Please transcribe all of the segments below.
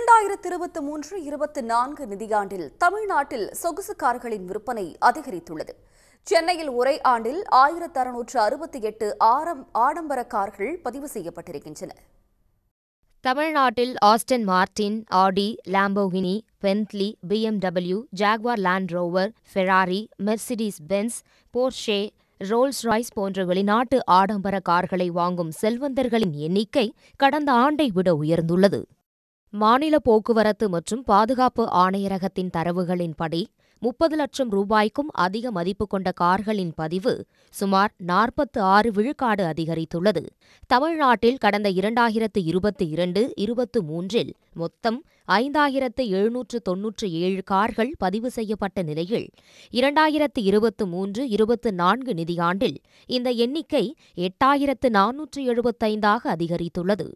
இரண்டாயிரத்தி இருபத்தி மூன்று இருபத்தி நான்கு நிதியாண்டில் தமிழ்நாட்டில் சொகுசு கார்களின் விற்பனை அதிகரித்துள்ளது சென்னையில் ஒரே ஆண்டில் ஆயிரத்து அறுநூற்று அறுபத்தி எட்டு ஆரம் ஆடம்பர கார்கள் பதிவு செய்யப்பட்டிருக்கின்றன தமிழ்நாட்டில் Aston Martin Audi Lamborghini Bentley BMW Jaguar Land Rover Ferrari Mercedes Benz Porsche Rolls Royce போன்ற வெளிநாட்டு ஆடம்பர கார்களை வாங்கும் செல்வந்தர்களின் எண்ணிக்கை கடந்த ஆண்டை விட உயர்ந்துள்ளது மாநில போக்குவரத்து மற்றும் பாதுகாப்பு ஆணையரகத்தின் தரவுகளின்படி முப்பது லட்சம் ரூபாய்க்கும் அதிக மதிப்பு கொண்ட கார்களின் பதிவு சுமார் நாற்பத்து ஆறு விழுக்காடு அதிகரித்துள்ளது தமிழ்நாட்டில் கடந்த இரண்டாயிரத்து இருபத்தி இரண்டு இருபத்து மூன்றில் மொத்தம் ஐந்தாயிரத்து எழுநூற்று தொன்னூற்று ஏழு கார்கள் பதிவு செய்யப்பட்ட நிலையில் இரண்டாயிரத்து இருபத்து மூன்று இருபத்து நான்கு நிதியாண்டில் இந்த எண்ணிக்கை எட்டாயிரத்து நானூற்று எழுபத்தைந்தாக அதிகரித்துள்ளது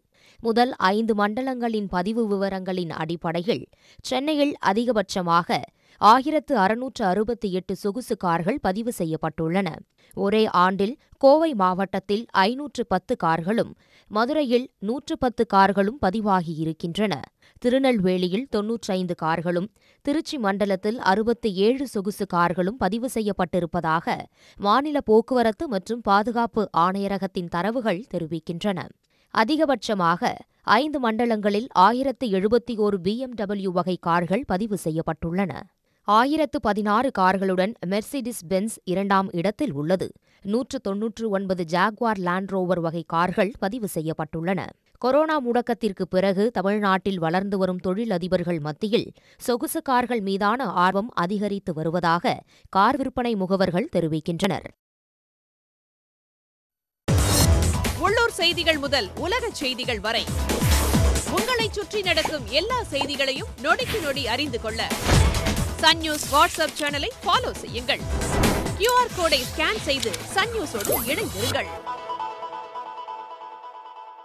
முதல் ஐந்து மண்டலங்களின் பதிவு விவரங்களின் அடிப்படையில் சென்னையில் அதிகபட்சமாக ஆயிரத்து அறுநூற்று அறுபத்தி எட்டு சொகுசு கார்கள் பதிவு செய்யப்பட்டுள்ளன ஒரே ஆண்டில் கோவை மாவட்டத்தில் ஐநூற்று பத்து கார்களும் மதுரையில் நூற்று பத்து கார்களும் பதிவாகியிருக்கின்றன திருநெல்வேலியில் தொன்னூற்றைந்து கார்களும் திருச்சி மண்டலத்தில் அறுபத்தி ஏழு சொகுசு கார்களும் பதிவு செய்யப்பட்டிருப்பதாக மாநில போக்குவரத்து மற்றும் பாதுகாப்பு ஆணையரகத்தின் தரவுகள் தெரிவிக்கின்றன அதிகபட்சமாக ஐந்து மண்டலங்களில் ஆயிரத்து எழுபத்தி ஓரு பிஎம்டபிள்யூ வகை கார்கள் பதிவு செய்யப்பட்டுள்ளன ஆயிரத்து பதினாறு கார்களுடன் மெர்சிடிஸ் பென்ஸ் இரண்டாம் இடத்தில் உள்ளது நூற்று தொன்னூற்று ஒன்பது ஜாக்வார் லேண்ட்ரோவர் வகை கார்கள் பதிவு செய்யப்பட்டுள்ளன கொரோனா முடக்கத்திற்கு பிறகு தமிழ்நாட்டில் வளர்ந்து வரும் தொழிலதிபர்கள் மத்தியில் சொகுசு கார்கள் மீதான ஆர்வம் அதிகரித்து வருவதாக கார் விற்பனை முகவர்கள் தெரிவிக்கின்றனர் செய்திகள் முதல் உலக செய்திகள் வரை உங்களை சுற்றி நடக்கும் எல்லா செய்திகளையும் நொடிக்கு நொடி அறிந்து கொள்ள சன் நியூஸ் வாட்ஸ்அப் சேனலை ஃபாலோ செய்யுங்கள் கியூஆர் கோடை ஸ்கேன் செய்து சன் நியூஸோடு இணைந்திருங்கள்